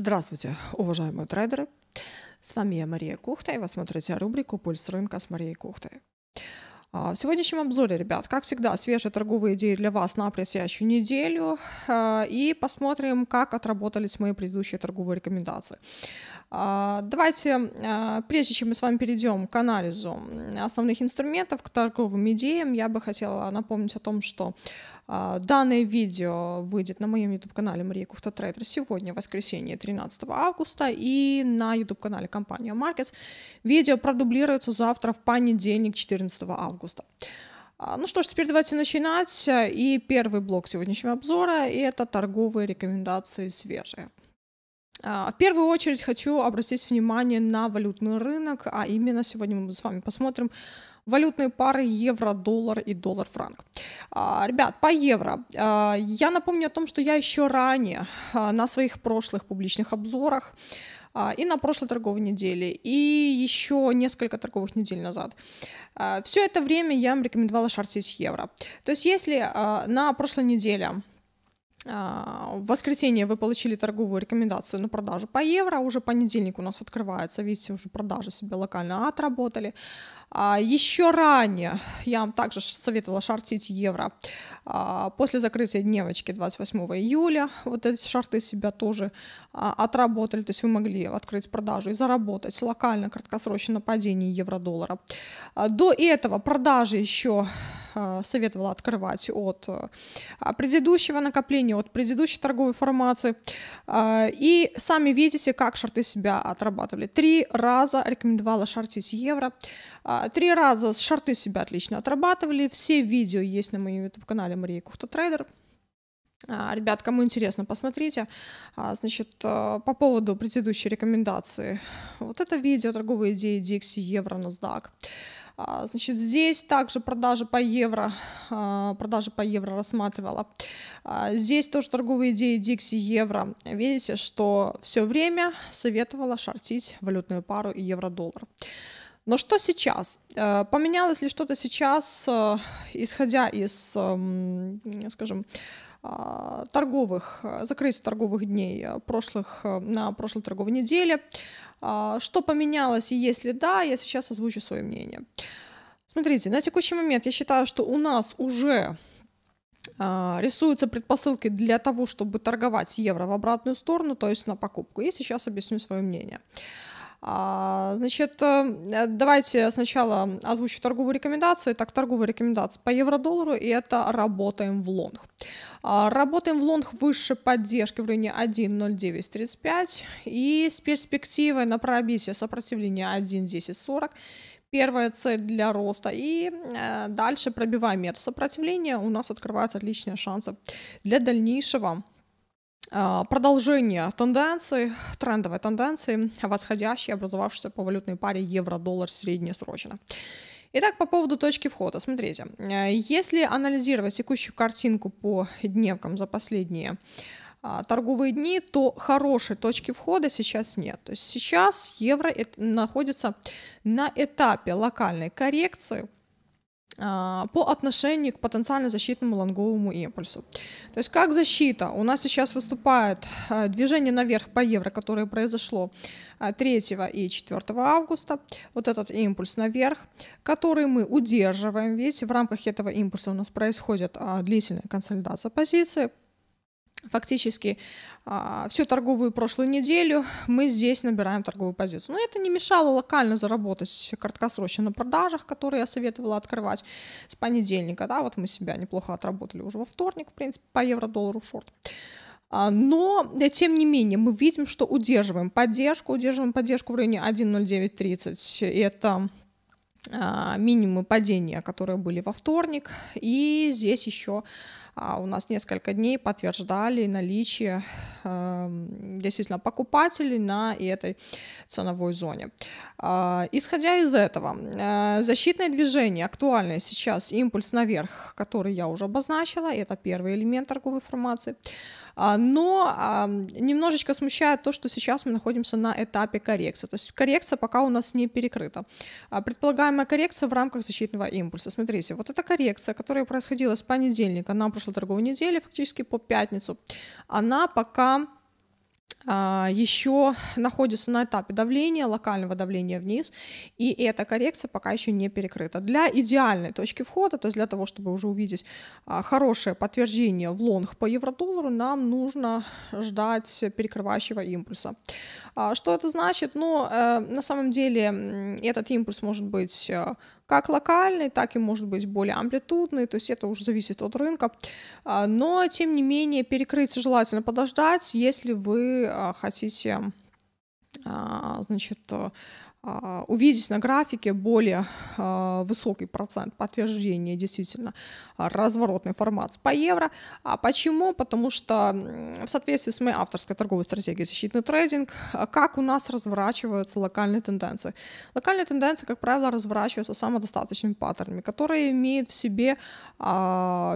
Здравствуйте, уважаемые трейдеры! С вами я, Мария Кухта, и вы смотрите рубрику «Пульс рынка» с Марией Кухтой. А, в сегодняшнем обзоре, ребят, как всегда, свежие торговые идеи для вас на предстоящую неделю. А, и посмотрим, как отработались мои предыдущие торговые рекомендации. А, давайте, а, прежде чем мы с вами перейдем к анализу основных инструментов, к торговым идеям, я бы хотела напомнить о том, что а, Данное видео выйдет на моем YouTube-канале Мария Кухта-Трейдер сегодня, воскресенье, 13 августа, и на YouTube-канале компания Markets. Видео продублируется завтра в понедельник, 14 августа. Ну что ж, теперь давайте начинать. И первый блок сегодняшнего обзора – это торговые рекомендации свежие. А, в первую очередь хочу обратить внимание на валютный рынок, а именно сегодня мы с вами посмотрим валютные пары евро-доллар и доллар-франк. А, ребят, по евро. А, я напомню о том, что я еще ранее на своих прошлых публичных обзорах и на прошлой торговой неделе, и еще несколько торговых недель назад. Все это время я вам рекомендовала шортить евро. То есть если на прошлой неделе а, в воскресенье вы получили торговую рекомендацию на продажу по евро, а уже понедельник у нас открывается, видите, уже продажи себе локально отработали. А, еще ранее я вам также советовала шортить евро а, после закрытия дневочки 28 июля. Вот эти шорты себя тоже а, отработали, то есть вы могли открыть продажу и заработать локально краткосрочное нападение евро-доллара. До этого продажи еще советовала открывать от предыдущего накопления, от предыдущей торговой формации. И сами видите, как шорты себя отрабатывали. Три раза рекомендовала шортить евро. А, три раза шарты себя отлично отрабатывали. Все видео есть на моем YouTube-канале Мария Кухта Трейдер. А, ребят, кому интересно, посмотрите. А, значит, э, по поводу предыдущей рекомендации. Вот это видео «Торговые идеи Dixie, евро, NASDAQ». Значит, здесь также продажи по евро, продажи по евро рассматривала. Здесь тоже торговые идеи Dixie евро. Видите, что все время советовала шортить валютную пару евро-доллар. Но что сейчас? Э, поменялось ли что-то сейчас, э, исходя из, эм, скажем, э, торговых, закрытий торговых дней прошлых, на прошлой торговой неделе? Что поменялось, и если да, я сейчас озвучу свое мнение. Смотрите, на текущий момент я считаю, что у нас уже рисуются предпосылки для того, чтобы торговать евро в обратную сторону, то есть на покупку. И сейчас объясню свое мнение. А, значит, э, давайте сначала озвучу торговую рекомендацию. итак торговая рекомендация по евро-доллару, и это работаем в лонг. А, работаем в лонг выше поддержки в районе 1.0935 и с перспективой на пробитие сопротивления 1.1040 первая цель для роста. И э, дальше, пробиваем мету сопротивления, у нас открываются отличные шансы для дальнейшего а, продолжение тенденции, трендовой тенденции, восходящей, образовавшейся по валютной паре евро-доллар среднесрочно. Итак, по поводу точки входа. Смотрите, э, если анализировать текущую картинку по дневкам за последние а, торговые дни, то хорошей точки входа сейчас нет. То есть сейчас евро э, находится на этапе локальной коррекции – а, по отношению к потенциально защитному лонговому импульсу. То есть как защита? У нас сейчас выступает а, движение наверх по евро, которое произошло 3 а, и 4 августа. Вот этот импульс наверх, который мы удерживаем. Видите, в рамках этого импульса у нас происходит длительная консолидация позиции фактически а, всю торговую прошлую неделю мы здесь набираем торговую позицию. Но это не мешало локально заработать краткосрочно на продажах, которые я советовала открывать с понедельника. Да, вот мы себя неплохо отработали уже во вторник, в принципе, по евро-доллару шорт. А, но, э, тем не менее, мы видим, что удерживаем поддержку, удерживаем поддержку в районе 1.0930, это а, минимумы падения, которые были во вторник, и здесь еще а у нас несколько дней подтверждали наличие эм, действительно покупателей на этой ценовой зоне. А, исходя из этого, э, защитное движение актуальное сейчас, импульс наверх, который я уже обозначила, это первый элемент торговой формации. А, но немножечко смущает то, что сейчас мы находимся на этапе коррекции. То есть коррекция пока у нас не перекрыта. Предполагаемая коррекция в рамках защитного импульса. Смотрите, вот эта коррекция, которая происходила с понедельника на прошлой прошлой торговой недели, фактически по пятницу, она пока а, еще находится на этапе давления, локального давления вниз, и эта коррекция пока еще не перекрыта. Для идеальной точки входа, то есть для того, чтобы уже увидеть а, хорошее подтверждение в лонг по евро-доллару, нам нужно ждать перекрывающего импульса. А, что это значит? Ну, э, на самом деле, этот импульс может быть э, как локальный, так и может быть более амплитудный, то есть это уже зависит от рынка. А, но, тем не менее, перекрытие желательно подождать, если вы а, хотите а, значит, а, увидеть на графике более а, высокий процент подтверждения действительно а, разворотной информации по евро. А почему? Потому что в соответствии с моей авторской торговой стратегией защитный трейдинг, как у нас разворачиваются локальные тенденции? Локальные тенденции, как правило, разворачиваются самодостаточными паттернами, которые имеют в себе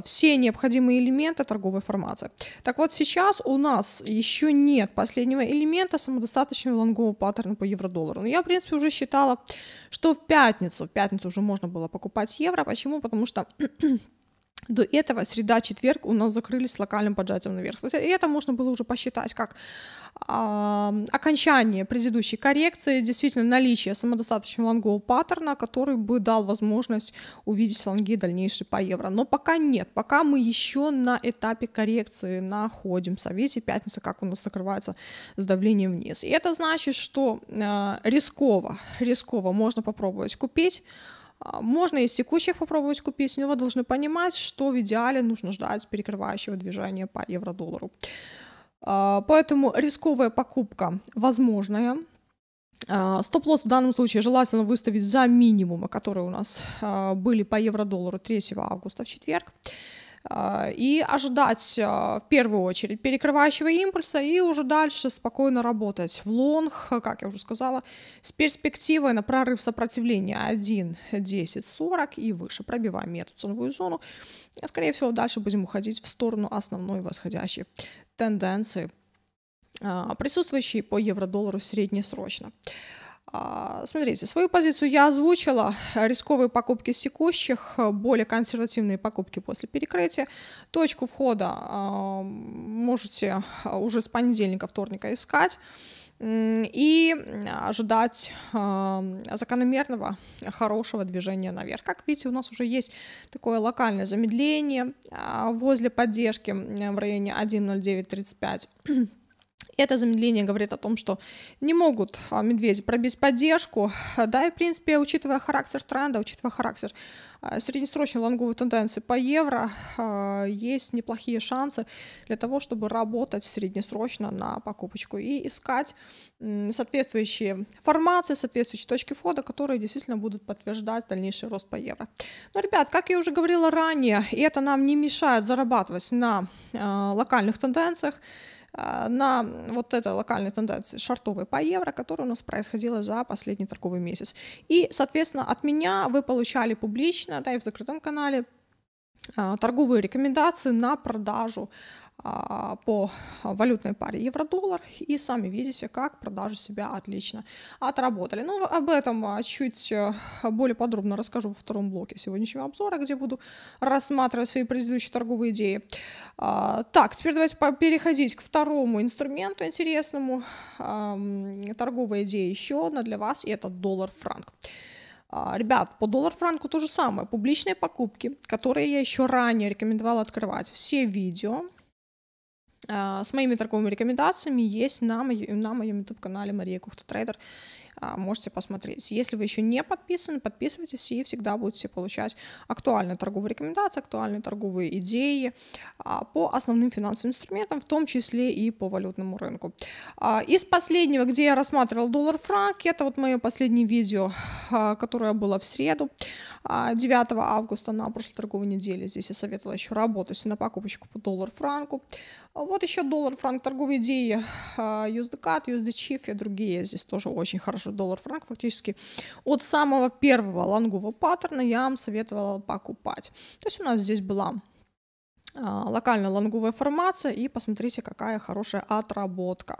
все необходимые элементы торговой формации. Так вот, сейчас у нас еще нет последнего элемента самодостаточного лонгового паттерна по евро-доллару. Но я, в принципе, уже считала, что в пятницу, в пятницу уже можно было покупать евро. Почему? Потому что до этого среда-четверг у нас закрылись локальным поджатием наверх. То есть это можно было уже посчитать как а, окончание предыдущей коррекции, действительно наличие самодостаточного лонгового паттерна, который бы дал возможность увидеть лонги дальнейшие по евро. Но пока нет, пока мы еще на этапе коррекции находимся. Видите, пятница, как у нас закрывается с давлением вниз. И это значит, что а, рисково, рисково можно попробовать купить а, можно из текущих попробовать купить, но вы должны понимать, что в идеале нужно ждать перекрывающего движения по евро-доллару. А, поэтому рисковая покупка возможная, а, Стоп-лосс в данном случае желательно выставить за минимумы, которые у нас были по евро-доллару 3 августа в четверг. А, и ожидать а, в первую очередь перекрывающего импульса и уже дальше спокойно работать в лонг, как я уже сказала, с перспективой на прорыв сопротивления 1, 10, 40 и выше, пробиваем эту ценовую зону. А, скорее всего, дальше будем уходить в сторону основной восходящей тенденции, присутствующей по евро-доллару среднесрочно. А, смотрите, свою позицию я озвучила. Рисковые покупки с текущих, более консервативные покупки после перекрытия. Точку входа а, можете а, уже с понедельника, вторника искать и ожидать э, закономерного хорошего движения наверх. Как видите, у нас уже есть такое локальное замедление возле поддержки в районе 1.0935. Это замедление говорит о том, что не могут а, медведи пробить поддержку, да, и, в принципе, учитывая характер тренда, учитывая характер а, среднесрочной лонговой тенденции по евро, а, есть неплохие шансы для того, чтобы работать среднесрочно на покупочку и искать соответствующие формации, соответствующие точки входа, которые действительно будут подтверждать дальнейший рост по евро. Но, ребят, как я уже говорила ранее, и это нам не мешает зарабатывать на локальных тенденциях, а, на вот это локальные тенденции шартовые по евро, которая у нас происходила за последний торговый месяц. И, соответственно, от меня вы получали публично, да, и в закрытом канале а, торговые рекомендации на продажу а, по валютной паре евро-доллар, и сами видите, как продажи себя отлично отработали. Но ну, об этом а, чуть э, более подробно расскажу во втором блоке сегодняшнего обзора, где буду рассматривать свои предыдущие торговые идеи. А, так, теперь давайте переходить к второму инструменту интересному. Торговая идея еще одна для вас, и это доллар-франк. Ребят, по доллар-франку то же самое. Публичные покупки, которые я еще ранее рекомендовала открывать, все видео, а, с моими торговыми рекомендациями есть на, мо- на моем YouTube-канале Мария Кухта Трейдер. А, можете посмотреть. Если вы еще не подписаны, подписывайтесь и всегда будете получать актуальные торговые рекомендации, актуальные торговые идеи а, по основным финансовым инструментам, в том числе и по валютному рынку. Из последнего, где я рассматривал доллар-франк, это вот мое последнее видео, которое было в среду. 9 а, августа на прошлой торговой неделе здесь я советовала еще работать на покупочку по доллар-франку. Вот еще доллар-франк торговые идеи USDCAT, а, USDCHIF и другие. Здесь тоже очень хорошо доллар-франк. Фактически от самого первого лонгового паттерна я вам советовала покупать. То есть у нас здесь была а, локальная лонговая формация и посмотрите, какая хорошая отработка.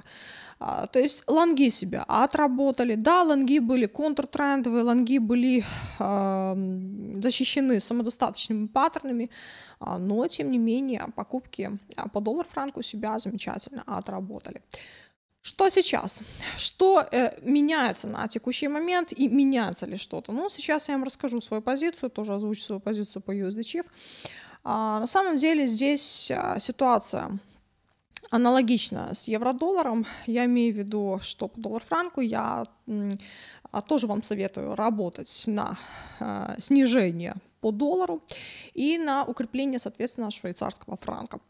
А, то есть лонги себя отработали. Да, лонги были контртрендовые, лонги были а, защищены самодостаточными паттернами, но тем не менее покупки по доллар-франку себя замечательно отработали. Что сейчас? Что э, меняется на текущий момент и меняется ли что-то? Ну, сейчас я вам расскажу свою позицию, тоже озвучу свою позицию по USDCHIF. А, на самом деле здесь а, ситуация аналогична с евро-долларом. Я имею в виду, что по доллар-франку я а, тоже вам советую работать на снижение по доллару и на укрепление, соответственно, швейцарского франка.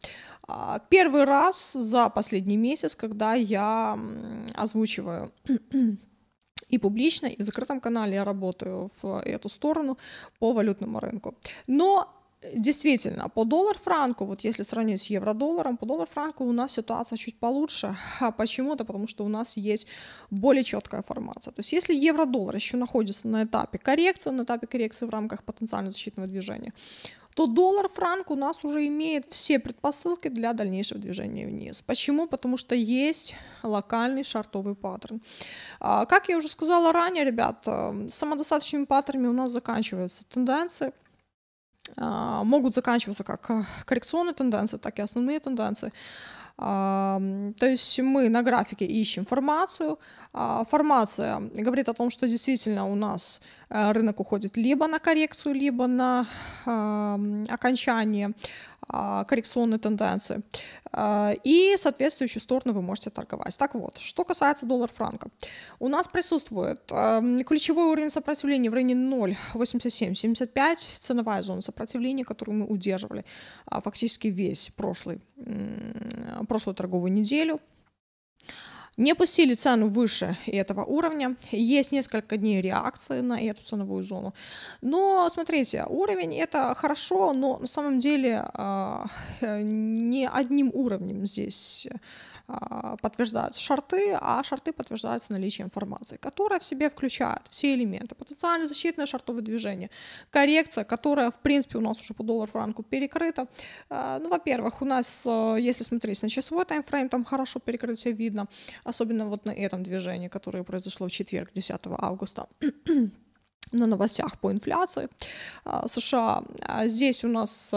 Первый раз за последний месяц, когда я озвучиваю и публично, и в закрытом канале я работаю в эту сторону по валютному рынку. Но действительно, по доллар-франку, вот если сравнить с евро-долларом, по доллар-франку у нас ситуация чуть получше. А почему-то, потому что у нас есть более четкая формация. То есть если евро-доллар еще находится на этапе коррекции, на этапе коррекции в рамках потенциально защитного движения, то доллар-франк у нас уже имеет все предпосылки для дальнейшего движения вниз. Почему? Потому что есть локальный шартовый паттерн. А, как я уже сказала ранее, ребят, э, самодостаточными паттернами у нас заканчиваются тенденции – а, могут заканчиваться как э, коррекционные тенденции, так и основные тенденции. А, то есть мы на графике ищем формацию. А, формация говорит о том, что действительно у нас э, рынок уходит либо на коррекцию, либо на окончание а, коррекционные тенденции. А, и соответствующую сторону вы можете торговать. Так вот, что касается доллар-франка. У нас присутствует эм, ключевой уровень сопротивления в районе 0,8775, ценовая зона сопротивления, которую мы удерживали а, фактически весь прошлый, прошлую торговую неделю – не пустили цену выше этого уровня. Есть несколько дней реакции на эту ценовую зону. Но смотрите, уровень это хорошо, но на самом деле а, э, не одним уровнем здесь а, подтверждаются шарты, а шарты подтверждаются наличием информации, которая в себе включает все элементы. Потенциально защитное шартовое движение, коррекция, которая, в принципе, у нас уже по доллар франку перекрыта. А, ну, во-первых, у нас, э, если смотреть на часовой таймфрейм, там хорошо перекрытие видно, особенно вот на этом движении, которое произошло в четверг, 10 августа на новостях по инфляции а, США. А, здесь у нас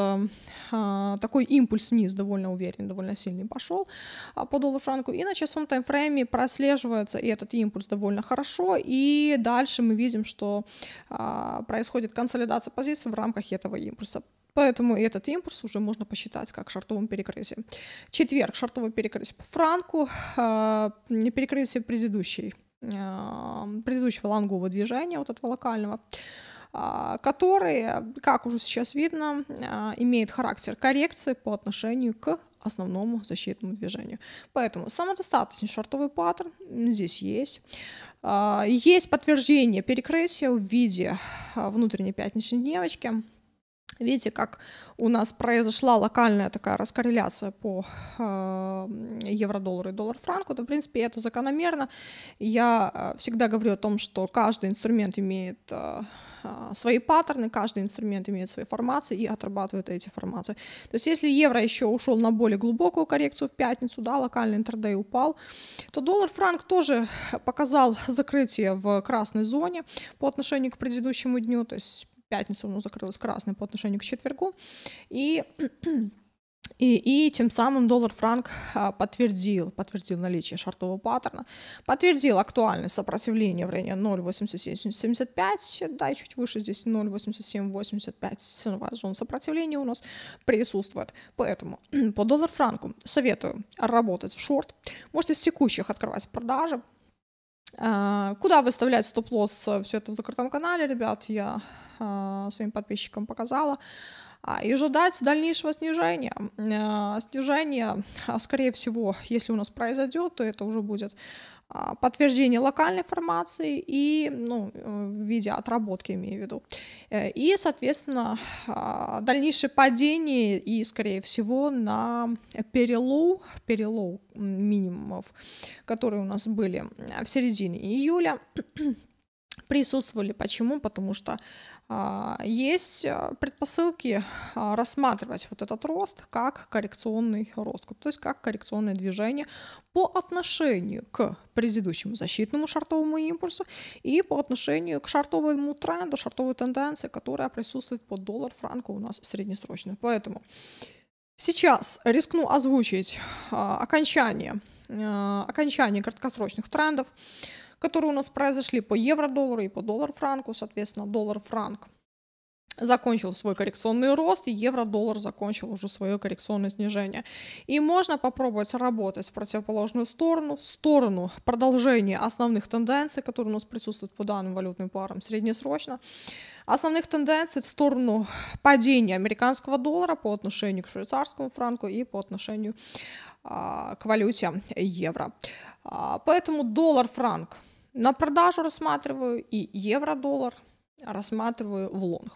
а, такой импульс вниз довольно уверен, довольно сильный пошел по доллару франку. И на часовом таймфрейме прослеживается и этот импульс довольно хорошо. И дальше мы видим, что происходит консолидация позиций в рамках этого импульса. Поэтому этот импульс уже можно посчитать как шартовым перекрытие Четверг шартовое перекрытие по франку, не перекрытие предыдущей предыдущего лонгового движения, вот этого локального, а, который, как уже сейчас видно, а, имеет характер коррекции по отношению к основному защитному движению. Поэтому самодостаточный шортовый паттерн здесь есть. А, есть подтверждение перекрытия в виде внутренней пятничной девочки – Видите, как у нас произошла локальная такая раскорреляция по э, евро-доллару и доллар-франку, то, в принципе, это закономерно. Я э, всегда говорю о том, что каждый инструмент имеет э, э, свои паттерны, каждый инструмент имеет свои формации и отрабатывает эти формации. То есть если евро еще ушел на более глубокую коррекцию в пятницу, да, локальный интердей упал, то доллар-франк тоже показал закрытие в красной зоне по отношению к предыдущему дню, то есть Пятница у оно закрылась красной по отношению к четвергу, и и, и тем самым доллар-франк а, подтвердил, подтвердил наличие шартового паттерна, подтвердил актуальность сопротивления в районе 0,8775, да, и чуть выше здесь 0,8785 зон сопротивления у нас присутствует. Поэтому по доллар-франку советую работать в шорт. Можете с текущих открывать продажи, а, куда выставлять стоп-лосс? Э, Все это в закрытом канале, ребят, я а, своим подписчикам показала. А, и ожидать дальнейшего снижения. Э, снижение, скорее всего, если у нас произойдет, то это уже будет а, подтверждение локальной информации и, ну, э, в виде отработки, имею в виду. Э, и, соответственно, а, дальнейшее падение и, скорее всего, на перелоу, перелоу минимумов, которые у нас были в середине июля, присутствовали. Почему? Потому что а, есть а, предпосылки а, рассматривать вот этот рост как коррекционный рост, то есть как коррекционное движение по отношению к предыдущему защитному шартовому импульсу и по отношению к шартовому тренду, шартовой тенденции, которая присутствует под доллар-франку у нас среднесрочно. Поэтому сейчас рискну озвучить окончание, окончание краткосрочных трендов, которые у нас произошли по евро-доллару и по доллар-франку, соответственно, доллар-франк закончил свой коррекционный рост, и евро-доллар закончил уже свое коррекционное снижение. И можно попробовать работать в противоположную сторону, в сторону продолжения основных тенденций, которые у нас присутствуют по данным валютным парам среднесрочно, основных тенденций в сторону падения американского доллара по отношению к швейцарскому франку и по отношению а, к валюте евро. А, поэтому доллар-франк – на продажу рассматриваю и евро-доллар рассматриваю в лонг.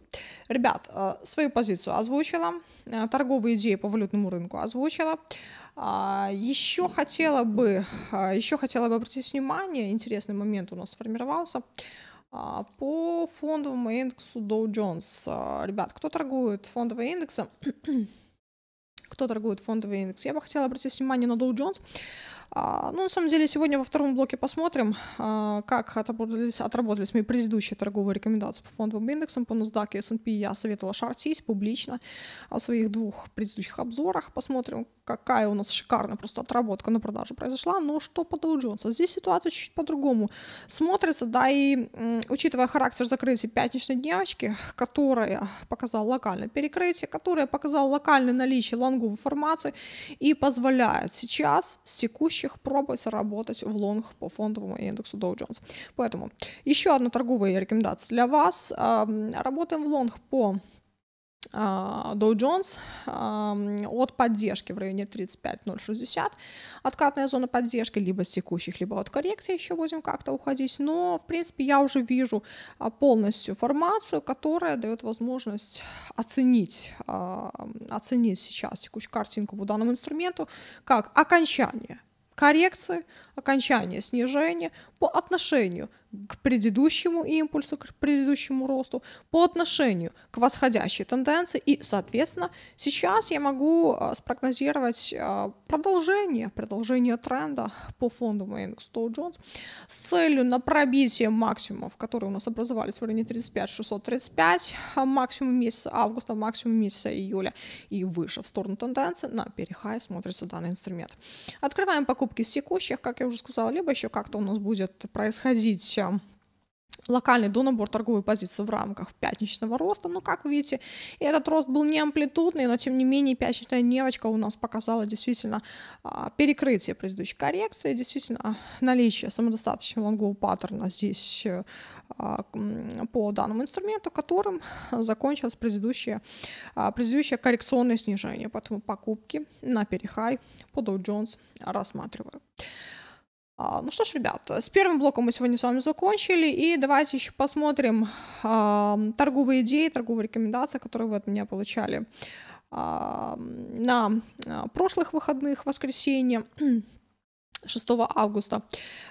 Ребят, э, свою позицию озвучила, э, торговые идеи по валютному рынку озвучила. А, еще хотела бы, а, еще хотела бы обратить внимание, интересный момент у нас сформировался, а, по фондовому индексу Dow Jones. Ребят, кто торгует фондовым индексом, кто торгует фондовый индекс, я бы хотела обратить внимание на Dow Jones, а, ну, на самом деле, сегодня во втором блоке посмотрим, а, как отработались, отработались мои предыдущие торговые рекомендации по фондовым индексам, по NASDAQ и S&P. Я советовала шортить публично о своих двух предыдущих обзорах. Посмотрим, какая у нас шикарная просто отработка на продажу произошла. Но что по Dow Jones? Здесь ситуация чуть по-другому смотрится, да, и учитывая характер закрытия пятничной дневочки, которая показала локальное перекрытие, которая показала локальное наличие лонговой формации и позволяет сейчас с текущей желающих пробовать работать в лонг по фондовому индексу Dow Jones. Поэтому еще одна торговая рекомендация для вас. Работаем в лонг по а, Dow Jones от поддержки в районе 35.060, откатная зона поддержки либо с текущих, либо от коррекции еще будем как-то уходить, но, в принципе, я уже вижу а, полностью формацию, которая дает возможность оценить, а, оценить сейчас текущую картинку по данному инструменту как окончание коррекцию окончание снижения по отношению к предыдущему импульсу, к предыдущему росту, по отношению к восходящей тенденции. И, соответственно, сейчас я могу а, спрогнозировать а, продолжение, продолжение тренда по фонду индекс Dow Jones с целью на пробитие максимумов, которые у нас образовались в районе 35-635, а, максимум месяца августа, максимум месяца июля и выше в сторону тенденции. На перехай смотрится данный инструмент. Открываем покупки с текущих, как я уже сказала, либо еще как-то у нас будет происходить э, локальный донабор торговой позиции в рамках пятничного роста. Но, как видите, этот рост был не амплитудный, но, тем не менее, пятничная невочка у нас показала действительно э, перекрытие предыдущей коррекции, действительно наличие самодостаточного лонгового паттерна здесь э, по данному инструменту, которым закончилось предыдущее, предыдущее коррекционное снижение. Поэтому покупки на перехай по Dow Jones рассматриваю. А, ну что ж, ребят, с первым блоком мы сегодня с вами закончили, и давайте еще посмотрим э, торговые идеи, торговые рекомендации, которые вы от меня получали э, на а, прошлых выходных, воскресенье. 6 августа.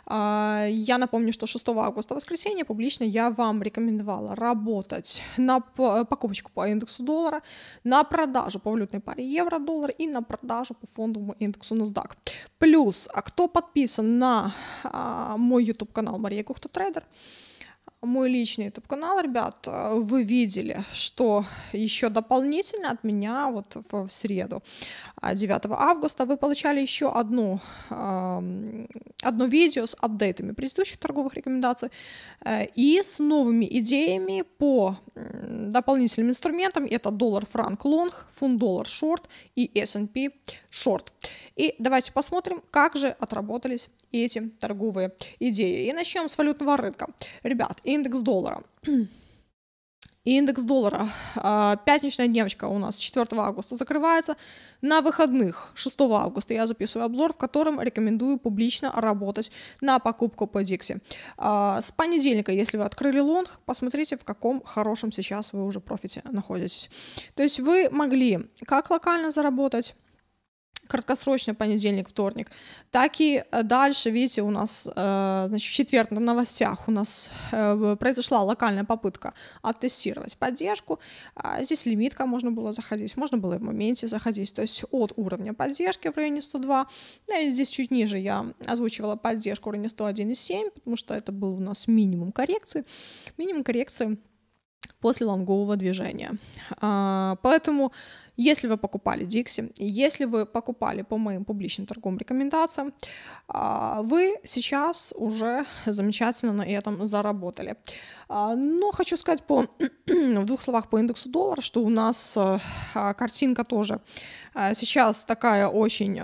А, я напомню, что 6 августа, воскресенье, публично я вам рекомендовала работать на э, покупочку по индексу доллара, на продажу по валютной паре евро-доллар и на продажу по фондовому индексу NASDAQ. Плюс, а кто подписан на а, мой YouTube-канал Мария Кухта Трейдер, мой личный YouTube-канал, ребят, э, вы видели, что еще дополнительно от меня вот в среду 9 а, августа вы получали еще одну одно видео с апдейтами предыдущих торговых рекомендаций э, и с новыми идеями по дополнительным инструментам. Это доллар франк лонг, фунт доллар шорт и S&P шорт. И давайте посмотрим, как же отработались эти торговые идеи. И начнем с валютного рынка. Ребят, индекс доллара. Индекс доллара. А, пятничная дневочка у нас 4 августа закрывается. На выходных 6 августа я записываю обзор, в котором рекомендую публично работать на покупку по дикси а, С понедельника, если вы открыли лонг, посмотрите, в каком хорошем сейчас вы уже профите находитесь. То есть вы могли как локально заработать, краткосрочно понедельник, вторник, так и э, дальше, видите, у нас, э, значит, в четверг на новостях у нас э, произошла локальная попытка оттестировать поддержку, а, здесь лимитка можно было заходить, можно было и в моменте заходить, то есть от уровня поддержки в районе 102, да, ну, и здесь чуть ниже я озвучивала поддержку в районе 101,7, потому что это был у нас минимум коррекции, минимум коррекции после лонгового движения. А, поэтому, если вы покупали Dixie, если вы покупали по моим публичным торговым рекомендациям, а, вы сейчас уже замечательно на этом заработали. А, но хочу сказать по, в двух словах по индексу доллара, что у нас картинка тоже сейчас такая очень,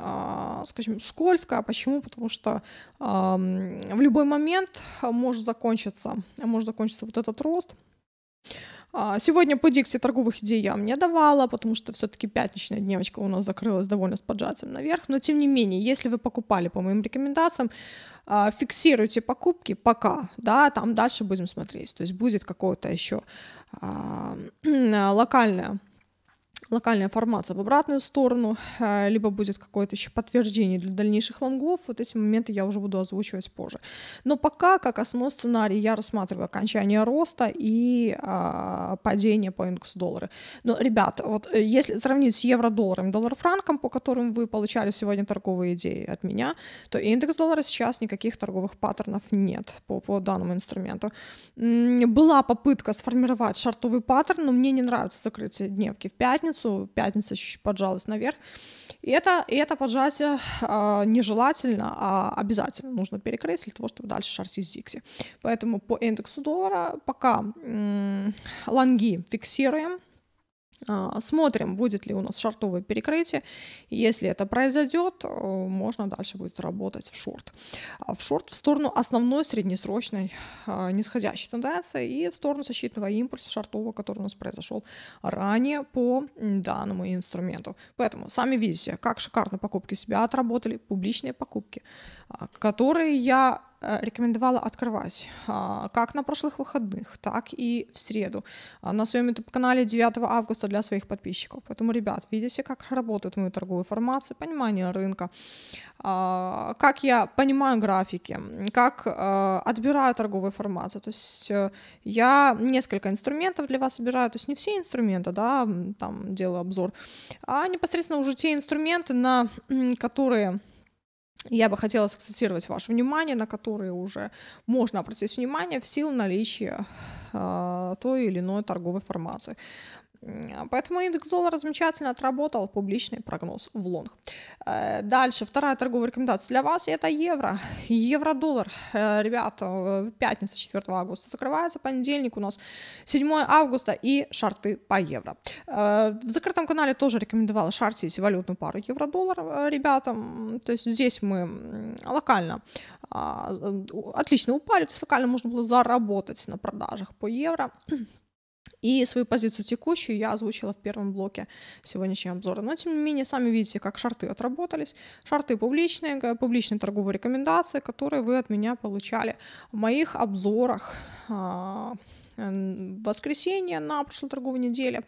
скажем, скользкая. Почему? Потому что в любой момент может закончиться, может закончиться вот этот рост – а, сегодня по дикции торговых идей я мне давала, потому что все-таки пятничная дневочка у нас закрылась довольно с поджатием наверх. Но тем не менее, если вы покупали по моим рекомендациям, а, фиксируйте покупки пока, да, там дальше будем смотреть. То есть будет какое-то еще а, локальное локальная формация в обратную сторону, э, либо будет какое-то еще подтверждение для дальнейших лонгов. Вот эти моменты я уже буду озвучивать позже. Но пока, как основной сценарий, я рассматриваю окончание роста и а, падение по индексу доллара. Но, ребят, вот э, если сравнить с евро-долларом, доллар-франком, по которым вы получали сегодня торговые идеи от меня, то индекс доллара сейчас никаких торговых паттернов нет по, по данному инструменту. Была попытка сформировать шартовый паттерн, но мне не нравится закрытие дневки в пятницу, пятницу, пятница чуть-чуть поджалась наверх, и это, и это поджатие э, нежелательно, а обязательно нужно перекрыть для того, чтобы дальше шортить зигзи. Поэтому по индексу доллара пока м- лонги фиксируем, а, смотрим, будет ли у нас шортовое перекрытие. Если это произойдет, э, можно дальше будет работать в шорт. А, в шорт в сторону основной среднесрочной а, нисходящей тенденции и в сторону защитного импульса шортового, который у нас произошел ранее по данному инструменту. Поэтому сами видите, как шикарно покупки себя отработали, публичные покупки, которые я Э, рекомендовала открывать а, как на прошлых выходных, так и в среду а, на своем YouTube-канале 9 августа для своих подписчиков. Поэтому, ребят, видите, как работает моя торговая формации, понимание рынка, а, как я понимаю графики, как э, отбираю торговые формации. То есть э, я несколько инструментов для вас собираю, то есть не все инструменты, да, там делаю обзор, а непосредственно уже те инструменты, на которые я бы хотела сакцентировать ваше внимание, на которые уже можно обратить внимание в силу наличия э, той или иной торговой формации. Поэтому индекс доллара замечательно отработал публичный прогноз в лонг. Э, дальше, вторая торговая рекомендация для вас – это евро. Евро-доллар, э, ребята, э, пятница 4 августа закрывается, понедельник у нас 7 августа и шарты по евро. В закрытом канале тоже рекомендовала шартить валютную пару евро-доллар ребятам. То есть здесь мы локально а, отлично упали, то есть локально можно было заработать на продажах по евро. И свою позицию текущую я озвучила в первом блоке сегодняшнего обзора. Но, тем не менее, сами видите, как шарты отработались. Шарты публичные, публичные торговые рекомендации, которые вы от меня получали в моих обзорах а, воскресенье на прошлой торговой неделе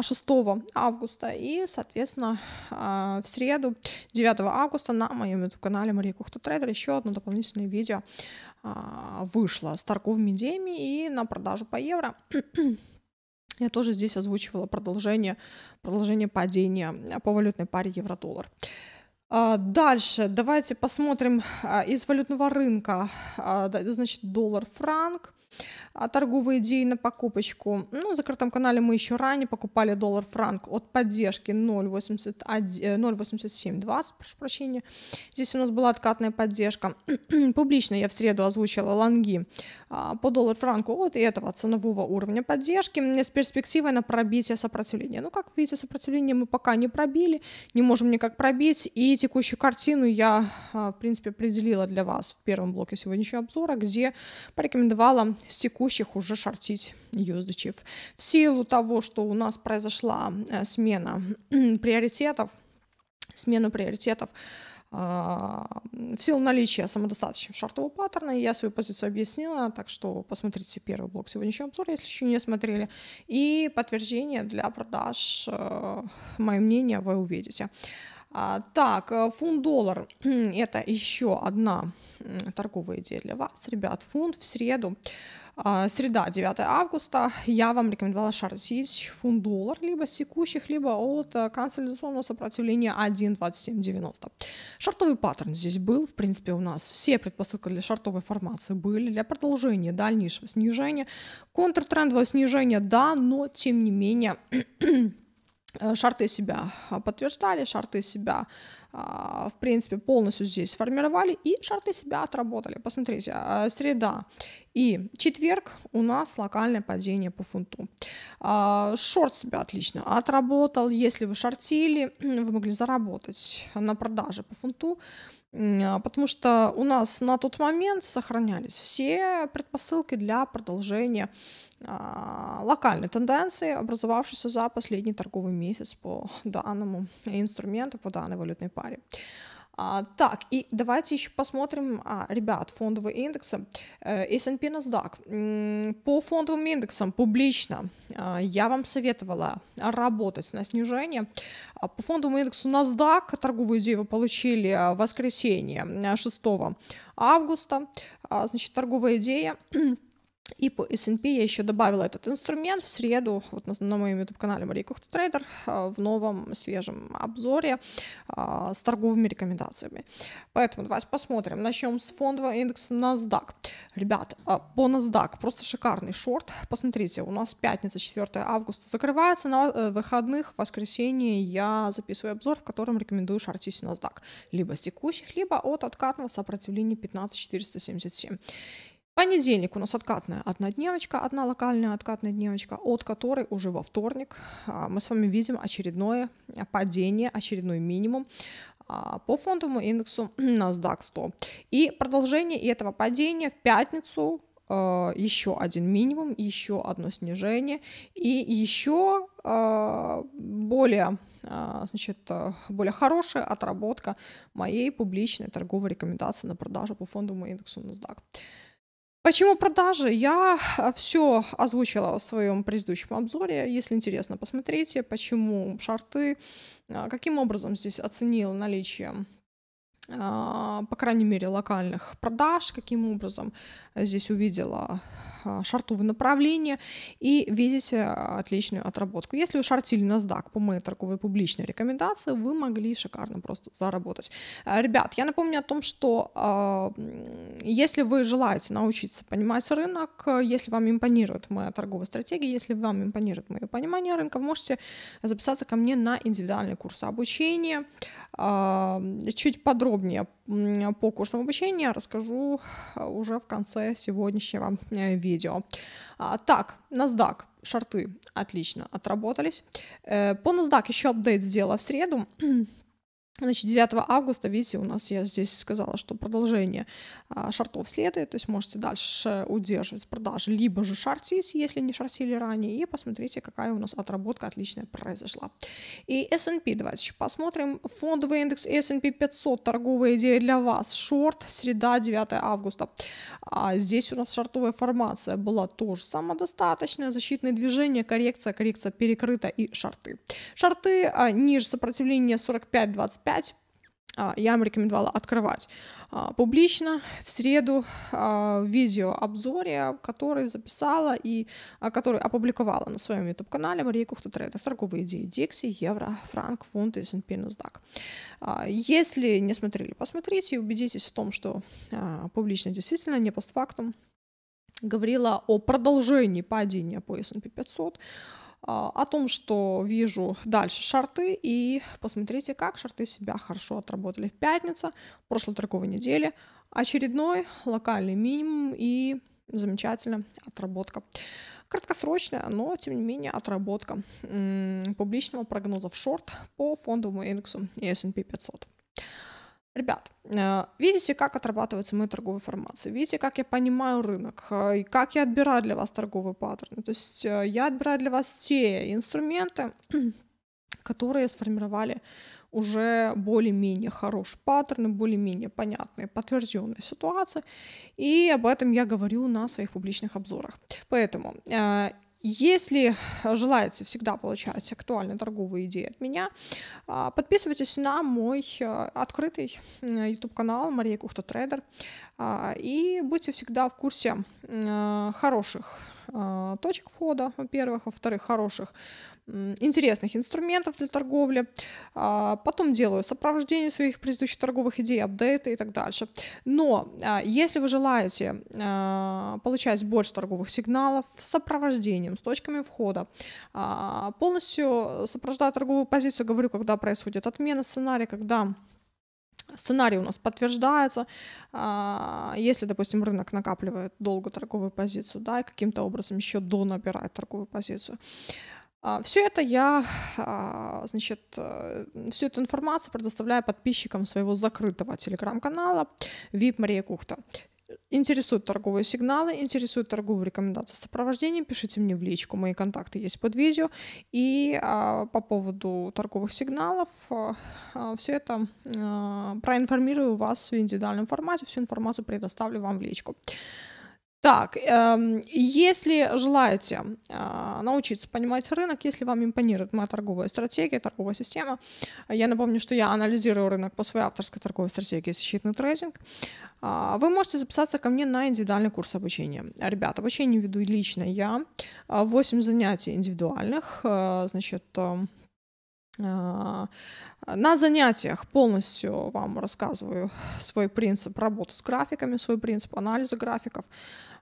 6 а, августа и, соответственно, а, в среду 9 августа на моем YouTube-канале Мария Кухта Трейдер еще одно дополнительное видео а, вышла с торговыми идеями и на продажу по евро. Я тоже здесь озвучивала продолжение, продолжение падения по валютной паре евро-доллар. А, дальше давайте посмотрим а, из валютного рынка, значит, доллар-франк а торговые идеи на покупочку. Ну, в закрытом канале мы еще ранее покупали доллар-франк от поддержки 0,8720, э, прошу прощения. Здесь у нас была откатная поддержка. Публично я в среду озвучила лонги а, по доллару франку от этого ценового уровня поддержки с перспективой на пробитие сопротивления. Ну, как видите, сопротивление мы пока не пробили, не можем никак пробить, и текущую картину я, а, в принципе, определила для вас в первом блоке сегодняшнего обзора, где порекомендовала с текущих уже шортить юздачев В силу того, что у нас произошла э, смена приоритетов, смену приоритетов, а, в силу наличия самодостаточного шартового паттерна я свою позицию объяснила, так что посмотрите первый блок сегодняшнего обзора, если еще не смотрели. И подтверждение для продаж, а, мое мнение, вы увидите. А, так, э, фунт-доллар – это еще одна торговая идея для вас. Ребят, фунт в среду – а, среда, 9 августа. Я вам рекомендовала шортить фунт-доллар либо с текущих, либо от э, консолидационного сопротивления 1.2790. Шортовый паттерн здесь был. В принципе, у нас все предпосылки для шортовой формации были. Для продолжения дальнейшего снижения. Контртрендовое снижение, да, но тем не менее Э, шарты себя а, подтверждали, шарты себя, а, в принципе, полностью здесь сформировали и шарты себя отработали. Посмотрите, а, среда и четверг у нас локальное падение по фунту. Шорт себя отлично отработал. Если вы шортили, вы могли заработать на продаже по фунту. А, потому что у нас на тот момент сохранялись все предпосылки для продолжения а, локальной тенденции, образовавшейся за последний торговый месяц по данному инструменту, по данной валютной паре. А, так, и давайте еще посмотрим, а, ребят, фондовые индексы. Э, S&P NASDAQ. По фондовым индексам публично а, я вам советовала работать на снижение. А, по фондовому индексу NASDAQ торговую идею вы получили а, в воскресенье 6 августа. Значит, торговая идея и по S&P я еще добавила этот инструмент в среду вот на, на моем YouTube-канале Мария Кухта Трейдер а, в новом свежем обзоре а, с торговыми рекомендациями. Поэтому давайте посмотрим. Начнем с фондового индекса NASDAQ. Ребят, а, по NASDAQ просто шикарный шорт. Посмотрите, у нас пятница, 4 августа закрывается. На э, выходных, в воскресенье я записываю обзор, в котором рекомендую шортить NASDAQ. Либо с текущих, либо от откатного сопротивления 15477 понедельник у нас откатная одна дневочка, одна локальная откатная дневочка, от которой уже во вторник а, мы с вами видим очередное падение, очередной минимум а, по фондовому индексу NASDAQ 100. И продолжение этого падения в пятницу а, еще один минимум, еще одно снижение и еще более, значит, более хорошая отработка моей публичной торговой рекомендации на продажу по фондовому индексу NASDAQ. Почему продажи? Я а, все озвучила в своем предыдущем обзоре. Если интересно, посмотрите, почему шарты, а, каким образом здесь оценил наличие а, по крайней мере, локальных продаж, каким образом здесь увидела Э, шартовое направление и видите э, отличную отработку. Если вы шортили NASDAQ по моей торговой публичной рекомендации, вы могли шикарно просто заработать. Э, ребят, я напомню о том, что если вы желаете научиться понимать рынок, если вам импонирует моя торговая стратегия, если вам импонирует мое понимание рынка, вы можете записаться ко мне на индивидуальный курс обучения. Чуть подробнее по курсам обучения расскажу уже в конце сегодняшнего видео видео. А, так, NASDAQ, шарты, отлично, отработались. Э, по NASDAQ еще апдейт сделала в среду. Значит, 9 августа, видите, у нас я здесь сказала, что продолжение а, шартов следует, то есть можете дальше удерживать продажи, либо же шортить, если не шартили ранее, и посмотрите, какая у нас отработка отличная произошла. И S&P, давайте еще посмотрим. Фондовый индекс S&P 500, торговая идея для вас, шорт, среда, 9 августа. А здесь у нас шортовая формация была тоже самодостаточная, защитное движение коррекция, коррекция перекрыта и шорты. Шорты а, ниже сопротивления 45-25, 5 а, я им рекомендовала открывать а, публично в среду а, в видеообзоре, который записала и который опубликовала на своем YouTube-канале Мария Кухтутрейда «Торговые идеи Дикси, евро, франк, фунт, и СНП NASDAQ». Если не смотрели, посмотрите и убедитесь в том, что публично действительно не постфактум говорила о продолжении падения по S&P 500, а, о том, что вижу дальше шарты, и посмотрите, как шарты себя хорошо отработали в пятницу, прошлой торговой неделе, очередной локальный минимум и замечательная отработка. Краткосрочная, но тем не менее отработка публичного прогноза в шорт по фондовому индексу S&P 500. Ребят, э, видите, как отрабатывается мои торговые формации, видите, как я понимаю рынок, э, и как я отбираю для вас торговые паттерны. То есть э, я отбираю для вас те инструменты, которые сформировали уже более-менее хорошие паттерны, более-менее понятные, подтвержденные ситуации. И об этом я говорю на своих публичных обзорах. Поэтому если э, желаете всегда получать актуальные торговые идеи от меня, а, подписывайтесь на мой э, открытый э, YouTube-канал Мария Кухта Трейдер а, и будьте всегда в курсе хороших точек входа, во-первых, во-вторых, хороших интересных инструментов для торговли, а, потом делаю сопровождение своих предыдущих торговых идей, апдейты и так дальше. Но а, если вы желаете а, получать больше торговых сигналов с сопровождением, с точками входа, полностью сопровождаю торговую позицию, говорю, когда происходит отмена сценария, когда сценарий у нас подтверждается, если, допустим, рынок накапливает долго торговую позицию, да, и каким-то образом еще до набирает торговую позицию. А, все это я, а, значит, э, всю эту информацию предоставляю подписчикам своего закрытого телеграм-канала VIP Мария Кухта. Интересуют торговые сигналы, интересуют торговые рекомендации сопровождения, пишите мне в личку, мои контакты есть под видео. И а, по поводу торговых сигналов, все это проинформирую вас в индивидуальном формате, всю информацию предоставлю вам в личку. Так, эм, если желаете э, научиться понимать рынок, если вам импонирует моя торговая стратегия, торговая система, я напомню, что я анализирую рынок по своей авторской торговой стратегии «Защитный трейдинг», э, вы можете записаться ко мне на индивидуальный курс обучения. ребята, обучение веду лично я, 8 э, занятий индивидуальных, значит, а, на занятиях полностью вам рассказываю свой принцип работы с графиками, свой принцип анализа графиков.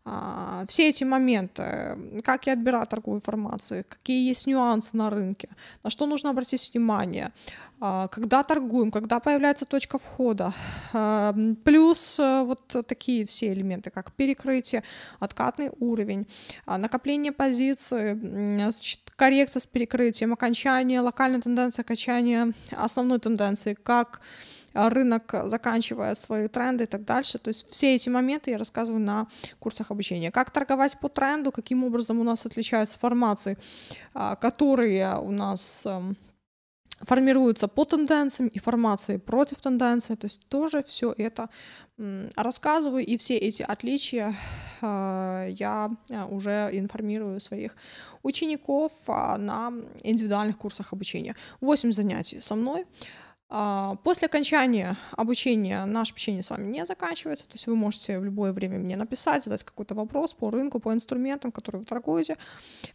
А, все эти моменты, как я отбираю торговую информацию, какие есть нюансы на рынке, на что нужно обратить внимание, а, когда торгуем, когда появляется точка входа, а, плюс э, вот такие все элементы, как перекрытие, откатный уровень, накопление позиции, коррекция с перекрытием, окончание, локальная тенденция, окончание основной тенденции, как а, рынок заканчивает свои тренды и так дальше. То есть все эти моменты я рассказываю на курсах обучения. Как торговать по тренду, каким образом у нас отличаются формации, а, которые у нас эм, формируются по тенденциям и формации против тенденции. То есть тоже все это рассказываю, и все эти отличия а, я э, уже информирую своих учеников на индивидуальных курсах обучения. 8 занятий со мной. А, после окончания обучения наше общение с вами не заканчивается, то есть вы можете в любое время мне написать, задать какой-то вопрос по рынку, по инструментам, которые вы торгуете.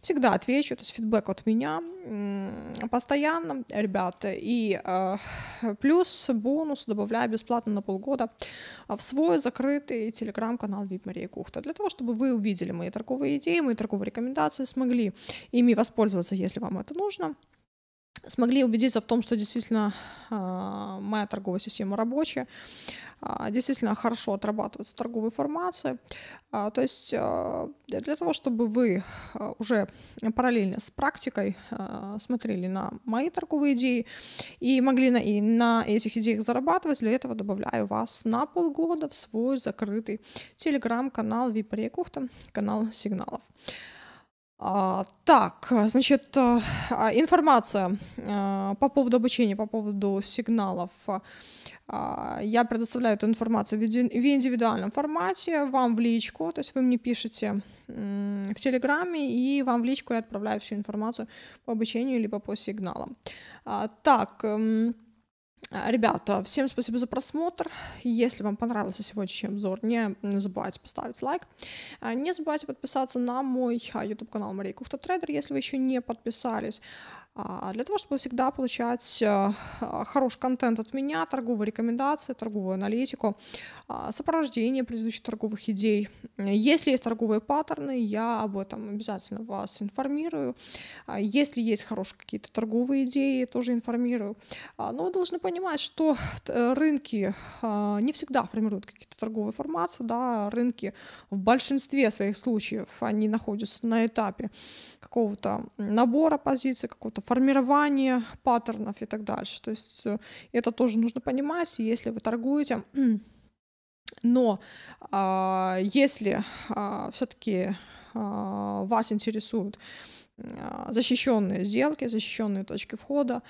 Всегда отвечу, то есть фидбэк от меня постоянно, ребята. И а, плюс бонус добавляю бесплатно на полгода в свой закрытый телеграм-канал VIP Мария Кухта, для того, чтобы вы увидели мои торговые идеи, мои торговые рекомендации, смогли ими воспользоваться, если вам это нужно смогли убедиться в том, что действительно а, моя торговая система рабочая, а, действительно хорошо отрабатывается торговая информация. А, то есть для того, чтобы вы уже параллельно с практикой смотрели на мои торговые идеи и могли на, и на этих идеях зарабатывать, для этого добавляю вас на полгода в свой закрытый телеграм-канал Випария Кухта, канал сигналов. А, так, значит, э, а, информация э, по поводу обучения, по поводу сигналов. А, я предоставляю эту информацию в индивидуальном формате вам в личку, то есть вы мне пишете в Телеграме, и вам в личку я отправляю всю информацию по обучению либо по сигналам. Так, эм, а, ребята, всем спасибо за просмотр. Если вам понравился сегодняшний обзор, не забывайте поставить лайк. А, не забывайте подписаться на мой а, YouTube канал Мария Кухта Трейдер, если вы еще не подписались. А, для того, чтобы всегда получать э, хороший контент от меня, торговые рекомендации, торговую аналитику, а, сопровождение предыдущих торговых идей. Если есть торговые паттерны, я об этом обязательно вас информирую. А, если есть хорошие какие-то торговые идеи, тоже информирую. Но вы должны понимать, что э, рынки не всегда формируют какие-то торговые формации. Да? Рынки в большинстве своих случаев они находятся на этапе какого-то набора позиций, какого-то формирование паттернов и так дальше. То есть э, это тоже нужно понимать, если вы торгуете. Но а, если а, все-таки а, вас интересуют защищенные сделки, защищенные точки входа,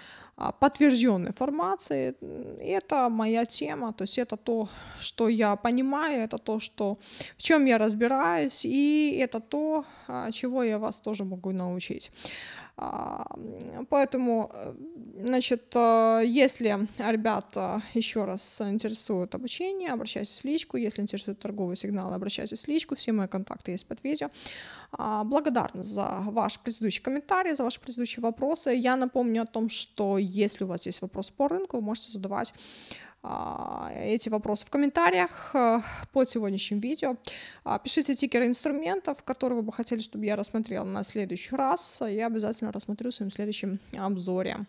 подтвержденные формации. Это моя тема, то есть это то, что я понимаю, это то, что, в чем я разбираюсь, и это то, чего я вас тоже могу научить. Поэтому, э, значит, э, если ребята э, еще раз интересуют обучение, обращайтесь в личку. Если интересуют торговые сигналы, обращайтесь в личку. Все мои контакты есть под видео. А, благодарна за ваши предыдущие комментарии, за ваши предыдущие вопросы. Я напомню о том, что если у вас есть вопрос по рынку, вы можете задавать а, эти вопросы в комментариях э, под сегодняшним видео. А, пишите тикеры инструментов, которые вы бы хотели, чтобы я рассмотрела на следующий раз. Я обязательно рассмотрю в своем следующем обзоре.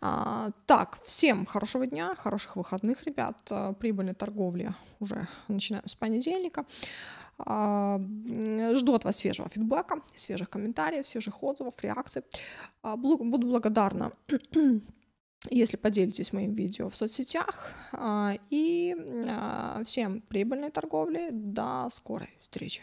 А, так, всем хорошего дня, хороших выходных, ребят. Э, прибыльной торговли уже начинаем с понедельника. Жду от вас свежего фидбэка, свежих комментариев, свежих отзывов, реакций. Буду благодарна если поделитесь моим видео в соцсетях. А, и а, всем прибыльной торговли. До скорой встречи.